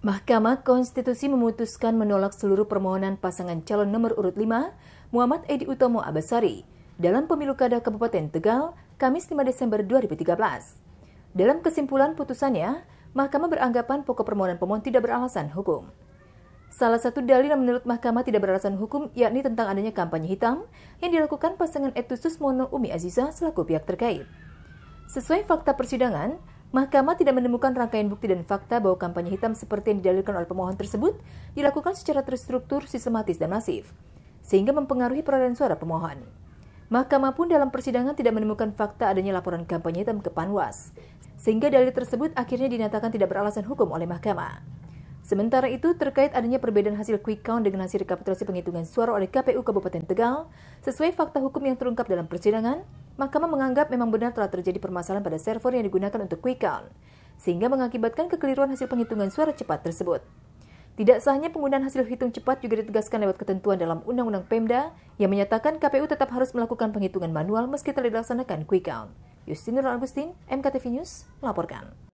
Mahkamah Konstitusi memutuskan menolak seluruh permohonan pasangan calon nomor urut 5, Muhammad Edi Utomo Abasari, dalam pemilu kada Kabupaten Tegal, Kamis 5 Desember 2013. Dalam kesimpulan putusannya, Mahkamah beranggapan pokok permohonan pemohon tidak beralasan hukum. Salah satu dalil yang menurut Mahkamah tidak beralasan hukum yakni tentang adanya kampanye hitam yang dilakukan pasangan Etusus Mono Umi Aziza selaku pihak terkait. Sesuai fakta persidangan, Mahkamah tidak menemukan rangkaian bukti dan fakta bahwa kampanye hitam seperti yang didalilkan oleh pemohon tersebut dilakukan secara terstruktur, sistematis, dan masif, sehingga mempengaruhi perolehan suara pemohon. Mahkamah pun dalam persidangan tidak menemukan fakta adanya laporan kampanye hitam ke Panwas, sehingga dalil tersebut akhirnya dinyatakan tidak beralasan hukum oleh mahkamah. Sementara itu, terkait adanya perbedaan hasil quick count dengan hasil rekapitulasi penghitungan suara oleh KPU Kabupaten Tegal, sesuai fakta hukum yang terungkap dalam persidangan, Mahkamah menganggap memang benar telah terjadi permasalahan pada server yang digunakan untuk quick count, sehingga mengakibatkan kekeliruan hasil penghitungan suara cepat tersebut. Tidak sahnya penggunaan hasil hitung cepat juga ditegaskan lewat ketentuan dalam Undang-Undang Pemda yang menyatakan KPU tetap harus melakukan penghitungan manual meski telah dilaksanakan quick count. Justinur Agustin, MKTV News, melaporkan.